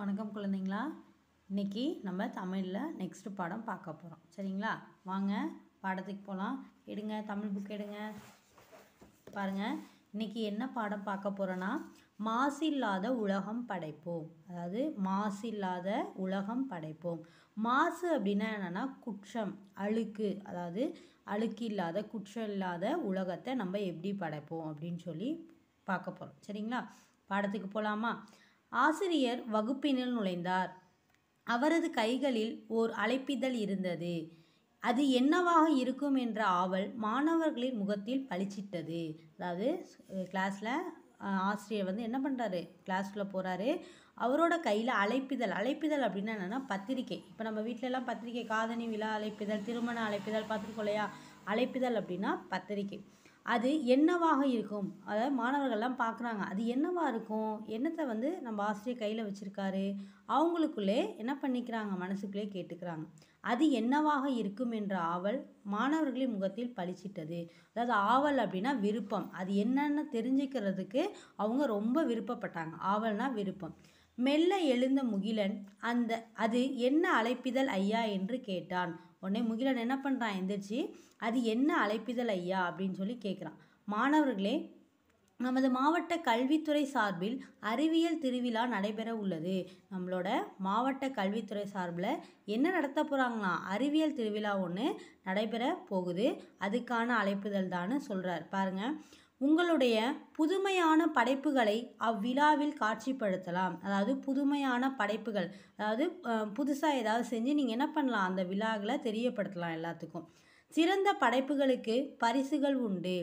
வணக்கம் குழந்தைங்களா இன்றைக்கி நம்ம தமிழில் நெக்ஸ்ட் பாடம் பார்க்க போகிறோம் சரிங்களா வாங்க பாடத்துக்கு போகலாம் எடுங்க தமிழ் புக் எடுங்க பாருங்கள் இன்றைக்கி என்ன பாடம் பார்க்க போகிறோன்னா மாசில்லாத உலகம் படைப்போம் அதாவது மாசில்லாத உலகம் படைப்போம் மாசு அப்படின்னா என்னென்னா குற்றம் அழுக்கு அதாவது அழுக்கு இல்லாத குற்றம் இல்லாத உலகத்தை நம்ம எப்படி படைப்போம் அப்படின்னு சொல்லி பார்க்க போகிறோம் சரிங்களா பாடத்துக்கு போகலாமா ஆசிரியர் வகுப்பினில் நுழைந்தார் அவரது கைகளில் ஓர் அழைப்பிதழ் இருந்தது அது என்னவாக இருக்கும் என்ற ஆவல் மாணவர்களின் முகத்தில் பளிச்சிட்டது அதாவது கிளாஸில் ஆசிரியர் வந்து என்ன பண்ணுறாரு கிளாஸ்க்குள்ளே போகிறாரு அவரோட கையில் அழைப்பிதழ் அழைப்பிதழ் அப்படின்னா என்னென்னா பத்திரிக்கை இப்போ நம்ம வீட்டிலலாம் பத்திரிக்கை காதணி விழா அழைப்பிதழ் திருமண அழைப்பிதழ் பார்த்துருக்கோம் இல்லையா அழைப்பிதழ் அப்படின்னா பத்திரிக்கை அது என்னவாக இருக்கும் அதாவது மாணவர்கள்லாம் பார்க்குறாங்க அது என்னவாக இருக்கும் என்னத்தை வந்து நம்ம ஆசிரியர் கையில் வச்சுருக்காரு அவங்களுக்குள்ளே என்ன பண்ணிக்கிறாங்க மனசுக்குள்ளே கேட்டுக்கிறாங்க அது என்னவாக இருக்கும் என்ற ஆவல் மாணவர்களின் முகத்தில் பளிச்சிட்டது அதாவது ஆவல் அப்படின்னா விருப்பம் அது என்னென்னு தெரிஞ்சுக்கிறதுக்கு அவங்க ரொம்ப விருப்பப்பட்டாங்க ஆவல்னா விருப்பம் மெல்ல எழுந்த முகிலன் அந்த அது என்ன அழைப்பிதழ் ஐயா என்று கேட்டான் உடனே முகிலன் என்ன பண்ணுறான் எந்திரிச்சு அது என்ன அழைப்பிதழ் ஐயா அப்படின்னு சொல்லி கேட்குறான் மாணவர்களே நமது மாவட்ட கல்வித்துறை சார்பில் அறிவியல் திருவிழா நடைபெற உள்ளது நம்மளோட மாவட்ட கல்வித்துறை சார்பில் என்ன நடத்த போகிறாங்களா அறிவியல் திருவிழா ஒன்று நடைபெற போகுது அதுக்கான அழைப்புதல் தான் சொல்கிறார் பாருங்கள் உங்களுடைய புதுமையான படைப்புகளை அவ்விழாவில் காட்சிப்படுத்தலாம் அதாவது புதுமையான படைப்புகள் அதாவது புதுசாக ஏதாவது செஞ்சு நீங்கள் என்ன பண்ணலாம் அந்த விழாவில் தெரியப்படுத்தலாம் எல்லாத்துக்கும் சிறந்த படைப்புகளுக்கு பரிசுகள் உண்டு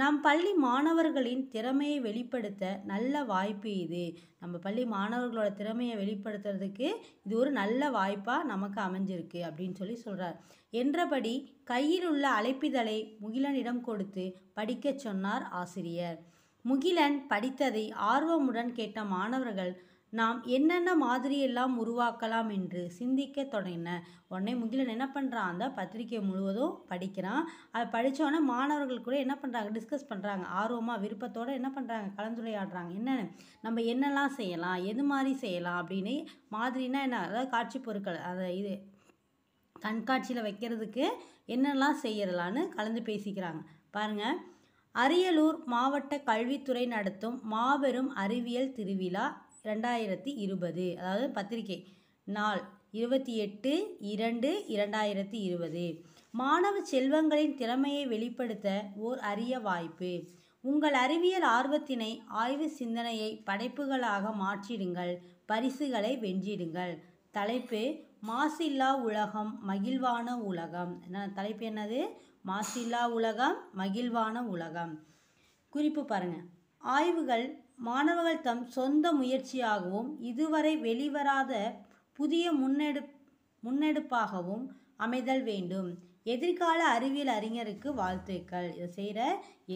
நம் பள்ளி மாணவர்களின் திறமையை வெளிப்படுத்த நல்ல வாய்ப்பு இது நம்ம பள்ளி மாணவர்களோட திறமையை வெளிப்படுத்துறதுக்கு இது ஒரு நல்ல வாய்ப்பாக நமக்கு அமைஞ்சிருக்கு அப்படின்னு சொல்லி சொல்கிறார் என்றபடி கையில் உள்ள அழைப்பிதழை முகிலனிடம் கொடுத்து படிக்கச் சொன்னார் ஆசிரியர் முகிலன் படித்ததை ஆர்வமுடன் கேட்ட மாணவர்கள் நாம் என்னென்ன மாதிரியெல்லாம் உருவாக்கலாம் என்று சிந்திக்க தொடங்கினேன் உடனே முகிலன் என்ன பண்ணுறான் அந்த பத்திரிக்கை முழுவதும் படிக்கிறான் அதை படித்தோடனே மாணவர்கள் கூட என்ன பண்ணுறாங்க டிஸ்கஸ் பண்ணுறாங்க ஆர்வமாக விருப்பத்தோடு என்ன பண்ணுறாங்க கலந்துரையாடுறாங்க என்னென்ன நம்ம என்னெல்லாம் செய்யலாம் எது மாதிரி செய்யலாம் அப்படின்னு மாதிரினா என்ன அதாவது காட்சி பொருட்கள் அதை இது கண்காட்சியில் வைக்கிறதுக்கு என்னெல்லாம் செய்யலான்னு கலந்து பேசிக்கிறாங்க பாருங்கள் அரியலூர் மாவட்ட கல்வித்துறை நடத்தும் மாபெரும் அறிவியல் திருவிழா இரண்டாயிரத்தி இருபது அதாவது பத்திரிகை நாள் இருபத்தி எட்டு இரண்டு இரண்டாயிரத்தி இருபது மாணவ செல்வங்களின் திறமையை வெளிப்படுத்த ஓர் அரிய வாய்ப்பு உங்கள் அறிவியல் ஆர்வத்தினை ஆய்வு சிந்தனையை படைப்புகளாக மாற்றிடுங்கள் பரிசுகளை வென்றிடுங்கள் தலைப்பு மாசில்லா உலகம் மகிழ்வான உலகம் தலைப்பு என்னது மாசில்லா உலகம் மகிழ்வான உலகம் குறிப்பு பாருங்கள் ஆய்வுகள் மாணவர்கள் தம் சொந்த முயற்சியாகவும் இதுவரை வெளிவராத புதிய முன்னெடு முன்னெடுப்பாகவும் அமைதல் வேண்டும் எதிர்கால அறிவியல் அறிஞருக்கு வாழ்த்துக்கள் இதை செய்கிற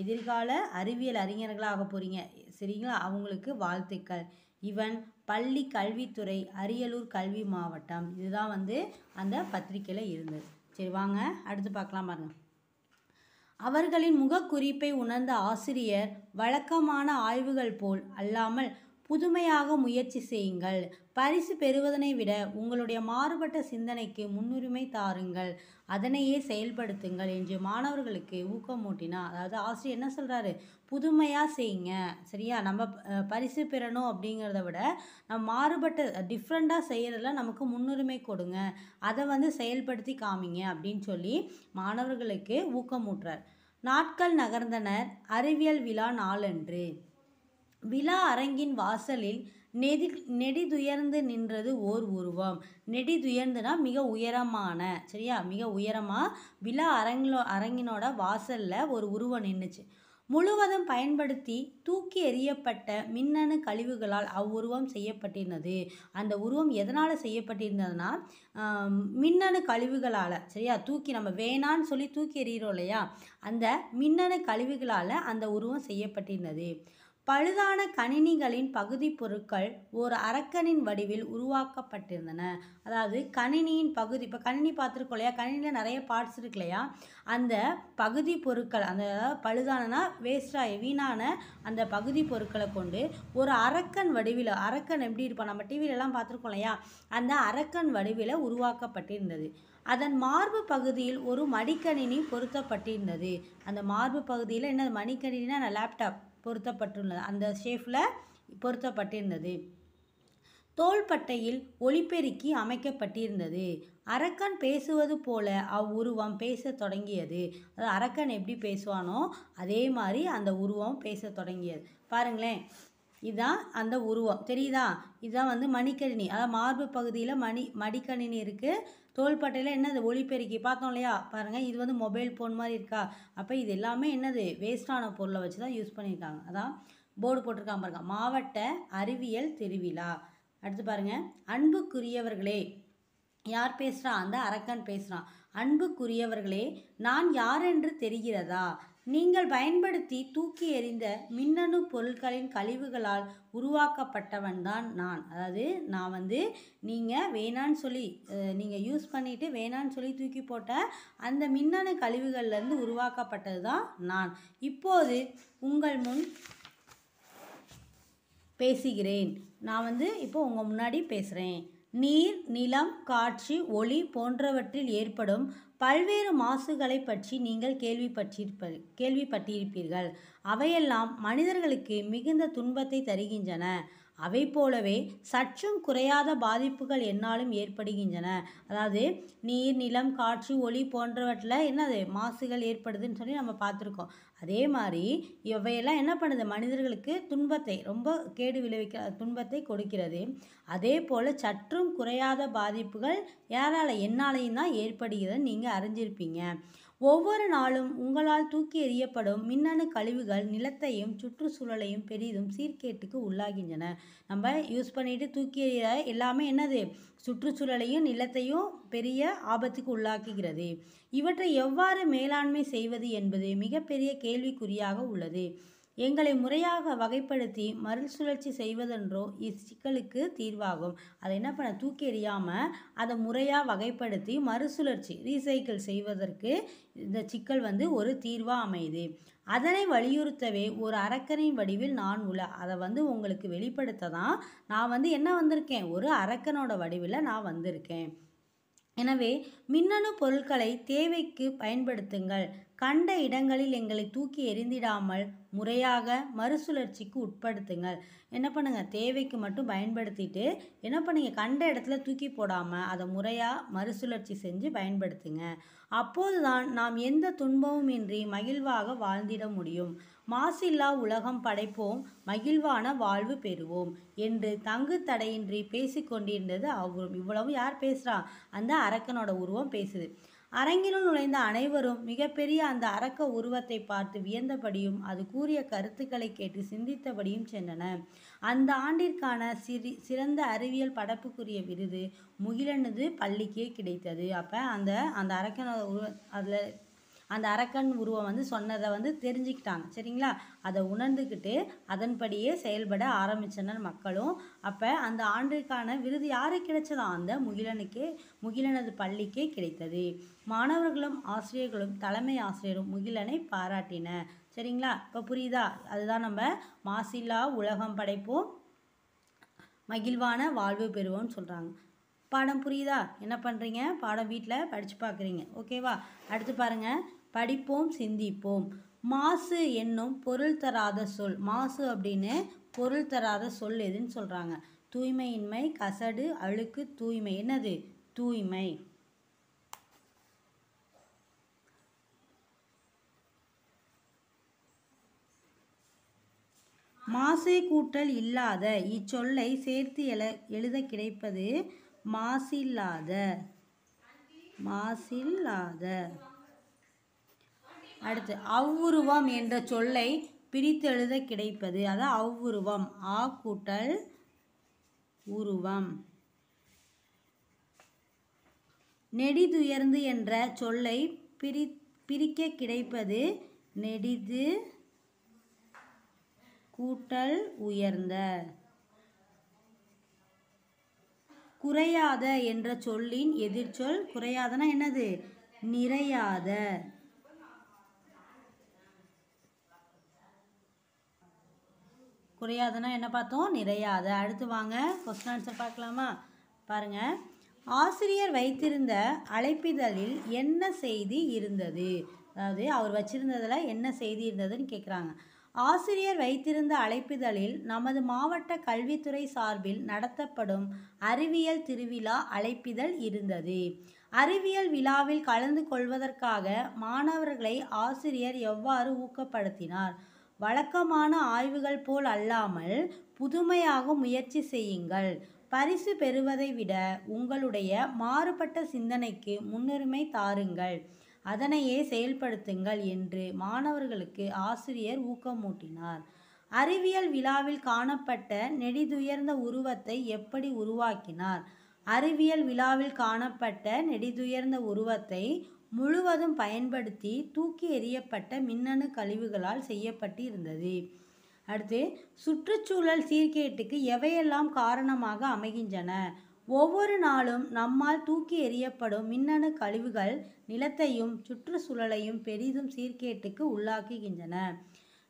எதிர்கால அறிவியல் அறிஞர்களாக போகிறீங்க சரிங்களா அவங்களுக்கு வாழ்த்துக்கள் இவன் பள்ளி கல்வித்துறை அரியலூர் கல்வி மாவட்டம் இதுதான் வந்து அந்த பத்திரிக்கையில் இருந்தது சரி வாங்க அடுத்து பார்க்கலாம் பாருங்கள் அவர்களின் முகக்குறிப்பை உணர்ந்த ஆசிரியர் வழக்கமான ஆய்வுகள் போல் அல்லாமல் புதுமையாக முயற்சி செய்யுங்கள் பரிசு பெறுவதனை விட உங்களுடைய மாறுபட்ட சிந்தனைக்கு முன்னுரிமை தாருங்கள் அதனையே செயல்படுத்துங்கள் என்று மாணவர்களுக்கு ஊக்கமூட்டினா அதாவது ஆசிரியர் என்ன சொல்கிறாரு புதுமையாக செய்யுங்க சரியா நம்ம பரிசு பெறணும் அப்படிங்கிறத விட நம்ம மாறுபட்ட டிஃப்ரெண்ட்டாக செய்கிறதுல நமக்கு முன்னுரிமை கொடுங்க அதை வந்து செயல்படுத்தி காமிங்க அப்படின்னு சொல்லி மாணவர்களுக்கு ஊக்கமூட்டுறார் நாட்கள் நகர்ந்தனர் அறிவியல் விழா நாளன்று விழா அரங்கின் வாசலில் நெதி நெடிதுயர்ந்து நின்றது ஓர் உருவம் நெடிதுயர்ந்துனா மிக உயரமான சரியா மிக உயரமாக விழா அரங்கிலோ அரங்கினோட வாசலில் ஒரு உருவம் நின்றுச்சு முழுவதும் பயன்படுத்தி தூக்கி எறியப்பட்ட மின்னணு கழிவுகளால் அவ்வுருவம் செய்யப்பட்டிருந்தது அந்த உருவம் எதனால் செய்யப்பட்டிருந்ததுன்னா மின்னணு கழிவுகளால் சரியா தூக்கி நம்ம வேணான்னு சொல்லி தூக்கி எறிகிறோம் இல்லையா அந்த மின்னணு கழிவுகளால் அந்த உருவம் செய்யப்பட்டிருந்தது பழுதான கணினிகளின் பகுதி பொருட்கள் ஒரு அரக்கனின் வடிவில் உருவாக்கப்பட்டிருந்தன அதாவது கணினியின் பகுதி இப்போ கணினி பார்த்துருக்கோம் இல்லையா கணினியில் நிறைய பார்ட்ஸ் இருக்கு இல்லையா அந்த பகுதி பொருட்கள் அந்த பழுதானனா வேஸ்டாக வீணான அந்த பகுதி பொருட்களை கொண்டு ஒரு அரக்கன் வடிவில் அரக்கன் எப்படி இருப்பான் நம்ம டிவிலெலாம் பார்த்துருக்கோம் இல்லையா அந்த அரக்கன் வடிவில் உருவாக்கப்பட்டிருந்தது அதன் மார்பு பகுதியில் ஒரு மடிக்கணினி பொருத்தப்பட்டிருந்தது அந்த மார்பு பகுதியில் என்ன மடிக்கணினா லேப்டாப் பொருத்தப்பட்டுள்ளது அந்த ஷேஃபில் பொருத்தப்பட்டிருந்தது தோள்பட்டையில் ஒளிப்பெருக்கி அமைக்கப்பட்டிருந்தது அரக்கன் பேசுவது போல அவ்வுருவம் பேச தொடங்கியது அது அரக்கன் எப்படி பேசுவானோ அதே மாதிரி அந்த உருவம் பேச தொடங்கியது பாருங்களேன் இதுதான் அந்த உருவம் தெரியுதா இதுதான் வந்து மணிக்கணினி அதாவது மார்பு பகுதியில் மணி மடிக்கணினி இருக்குது தோள்பட்டையில் என்னது ஒளிப்பெருக்கி பார்த்தோம் இல்லையா பாருங்கள் இது வந்து மொபைல் ஃபோன் மாதிரி இருக்கா அப்போ இது எல்லாமே என்னது வேஸ்டான பொருளை வச்சு தான் யூஸ் பண்ணியிருக்காங்க அதான் போர்டு போட்டிருக்காங்க பாருங்கள் மாவட்ட அறிவியல் திருவிழா அடுத்து பாருங்கள் அன்புக்குரியவர்களே யார் பேசுகிறா அந்த அரக்கன் பேசுகிறான் அன்புக்குரியவர்களே நான் யார் என்று தெரிகிறதா நீங்கள் பயன்படுத்தி தூக்கி எறிந்த மின்னணு பொருட்களின் கழிவுகளால் உருவாக்கப்பட்டவன்தான் நான் அதாவது நான் வந்து நீங்கள் வேணான்னு சொல்லி நீங்கள் யூஸ் பண்ணிவிட்டு வேணான்னு சொல்லி தூக்கி போட்ட அந்த மின்னணு கழிவுகள்லேருந்து உருவாக்கப்பட்டது தான் நான் இப்போது உங்கள் முன் பேசுகிறேன் நான் வந்து இப்போ உங்கள் முன்னாடி பேசுகிறேன் நீர் நிலம் காட்சி ஒளி போன்றவற்றில் ஏற்படும் பல்வேறு மாசுகளை பற்றி நீங்கள் கேள்விப்பட்டிருப்ப கேள்விப்பட்டிருப்பீர்கள் அவையெல்லாம் மனிதர்களுக்கு மிகுந்த துன்பத்தை தருகின்றன அவை போலவே சற்றும் குறையாத பாதிப்புகள் என்னாலும் ஏற்படுகின்றன அதாவது நீர் நிலம் காற்று ஒளி போன்றவற்றில் என்னது மாசுகள் ஏற்படுதுன்னு சொல்லி நம்ம பார்த்துருக்கோம் அதே மாதிரி இவையெல்லாம் என்ன பண்ணுது மனிதர்களுக்கு துன்பத்தை ரொம்ப கேடு விளைவிக்க துன்பத்தை கொடுக்கிறது அதே போல் சற்றும் குறையாத பாதிப்புகள் யாரால் என்னாலையும் தான் ஏற்படுகிறதுன்னு நீங்கள் அறிஞ்சிருப்பீங்க ஒவ்வொரு நாளும் உங்களால் தூக்கி எறியப்படும் மின்னணு கழிவுகள் நிலத்தையும் சுற்றுச்சூழலையும் பெரிதும் சீர்கேட்டுக்கு உள்ளாகின்றன நம்ம யூஸ் பண்ணிட்டு தூக்கி எறிய எல்லாமே என்னது சுற்றுச்சூழலையும் நிலத்தையும் பெரிய ஆபத்துக்கு உள்ளாக்குகிறது இவற்றை எவ்வாறு மேலாண்மை செய்வது என்பது மிகப்பெரிய கேள்விக்குறியாக உள்ளது எங்களை முறையாக வகைப்படுத்தி மறுசுழற்சி சுழற்சி செய்வதென்றோ இச்சிக்கலுக்கு தீர்வாகும் அதை என்ன பண்ண தூக்கி எறியாமல் அதை முறையாக வகைப்படுத்தி மறுசுழற்சி ரீசைக்கிள் செய்வதற்கு இந்த சிக்கல் வந்து ஒரு தீர்வாக அமையுது அதனை வலியுறுத்தவே ஒரு அரக்கனின் வடிவில் நான் உள்ள அதை வந்து உங்களுக்கு வெளிப்படுத்த தான் நான் வந்து என்ன வந்திருக்கேன் ஒரு அரக்கனோட வடிவில் நான் வந்திருக்கேன் எனவே மின்னணு பொருட்களை தேவைக்கு பயன்படுத்துங்கள் கண்ட இடங்களில் எங்களை தூக்கி எறிந்திடாமல் முறையாக மறுசுழற்சிக்கு உட்படுத்துங்கள் என்ன பண்ணுங்கள் தேவைக்கு மட்டும் பயன்படுத்திட்டு என்ன பண்ணுங்கள் கண்ட இடத்துல தூக்கி போடாமல் அதை முறையாக மறுசுழற்சி செஞ்சு பயன்படுத்துங்க அப்போது தான் நாம் எந்த துன்பமும் இன்றி மகிழ்வாக வாழ்ந்திட முடியும் மாசில்லா உலகம் படைப்போம் மகிழ்வான வாழ்வு பெறுவோம் என்று தங்கு தடையின்றி பேசிக்கொண்டிருந்தது அவரும் இவ்வளவு யார் பேசுகிறா அந்த அரக்கனோட உருவம் பேசுது அரங்கினுள் நுழைந்த அனைவரும் மிகப்பெரிய அந்த அரக்க உருவத்தை பார்த்து வியந்தபடியும் அது கூறிய கருத்துக்களை கேட்டு சிந்தித்தபடியும் சென்றன அந்த ஆண்டிற்கான சிறி சிறந்த அறிவியல் படப்புக்குரிய விருது முகிலனது பள்ளிக்கே கிடைத்தது அப்போ அந்த அந்த அரக்கனோட உருவ அதில் அந்த அரக்கன் உருவம் வந்து சொன்னதை வந்து தெரிஞ்சுக்கிட்டாங்க சரிங்களா அதை உணர்ந்துக்கிட்டு அதன்படியே செயல்பட ஆரம்பித்தனர் மக்களும் அப்போ அந்த ஆண்டுக்கான விருது யாருக்கு கிடைச்சதா அந்த முகிலனுக்கே முகிலனது பள்ளிக்கே கிடைத்தது மாணவர்களும் ஆசிரியர்களும் தலைமை ஆசிரியரும் முகிலனை பாராட்டின சரிங்களா இப்போ புரியுதா அதுதான் நம்ம மாசில்லா உலகம் படைப்போம் மகிழ்வான வாழ்வு பெறுவோம்னு சொல்கிறாங்க பாடம் புரியுதா என்ன பண்ணுறீங்க பாடம் வீட்டில் படித்து பார்க்குறீங்க ஓகேவா அடுத்து பாருங்கள் படிப்போம் சிந்திப்போம் மாசு என்னும் பொருள் தராத சொல் மாசு அப்படின்னு பொருள் தராத சொல் எதுன்னு சொல்கிறாங்க தூய்மையின்மை கசடு அழுக்கு தூய்மை என்னது தூய்மை மாசை கூட்டல் இல்லாத இச்சொல்லை சேர்த்து எழ எழுத கிடைப்பது மாசில்லாத மாசில்லாத அடுத்து அவ்வுருவம் என்ற சொல்லை பிரித்தெழுத கிடைப்பது அதான் அவ்வுருவம் ஆ கூட்டல் உருவம் நெடிதுயர்ந்து என்ற சொல்லை பிரி பிரிக்க கிடைப்பது நெடிது கூட்டல் உயர்ந்த குறையாத என்ற சொல்லின் எதிர்ச்சொல் குறையாதனா என்னது நிறையாத குறையாதுன்னா என்ன பார்த்தோம் நிறையாத அடுத்து வாங்க கொஸ்டின் ஆன்சர் பார்க்கலாமா பாருங்க ஆசிரியர் வைத்திருந்த அழைப்பிதழில் என்ன செய்தி இருந்தது அதாவது அவர் வச்சிருந்ததில் என்ன செய்தி இருந்ததுன்னு கேட்குறாங்க ஆசிரியர் வைத்திருந்த அழைப்பிதழில் நமது மாவட்ட கல்வித்துறை சார்பில் நடத்தப்படும் அறிவியல் திருவிழா அழைப்பிதழ் இருந்தது அறிவியல் விழாவில் கலந்து கொள்வதற்காக மாணவர்களை ஆசிரியர் எவ்வாறு ஊக்கப்படுத்தினார் வழக்கமான ஆய்வுகள் போல் அல்லாமல் புதுமையாக முயற்சி செய்யுங்கள் பரிசு பெறுவதை விட உங்களுடைய மாறுபட்ட சிந்தனைக்கு முன்னுரிமை தாருங்கள் அதனையே செயல்படுத்துங்கள் என்று மாணவர்களுக்கு ஆசிரியர் ஊக்கமூட்டினார் அறிவியல் விழாவில் காணப்பட்ட நெடிதுயர்ந்த உருவத்தை எப்படி உருவாக்கினார் அறிவியல் விழாவில் காணப்பட்ட நெடிதுயர்ந்த உருவத்தை முழுவதும் பயன்படுத்தி தூக்கி எறியப்பட்ட மின்னணு கழிவுகளால் செய்யப்பட்டு இருந்தது அடுத்து சுற்றுச்சூழல் சீர்கேட்டுக்கு எவையெல்லாம் காரணமாக அமைகின்றன ஒவ்வொரு நாளும் நம்மால் தூக்கி எறியப்படும் மின்னணு கழிவுகள் நிலத்தையும் சுற்றுச்சூழலையும் பெரிதும் சீர்கேட்டுக்கு உள்ளாக்குகின்றன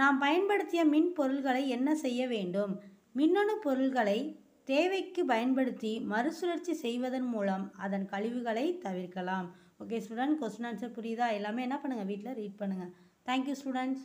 நாம் பயன்படுத்திய மின் பொருள்களை என்ன செய்ய வேண்டும் மின்னணு பொருள்களை தேவைக்கு பயன்படுத்தி மறுசுழற்சி செய்வதன் மூலம் அதன் கழிவுகளை தவிர்க்கலாம் ஓகே ஸ்டூடெண்ட் கொஸ்டின் ஆன்சர் புரியுதா எல்லாமே என்ன பண்ணுங்கள் வீட்டில் ரீட் பண்ணுங்கள் தேங்க்யூ ஸ்டூடெண்ட்ஸ்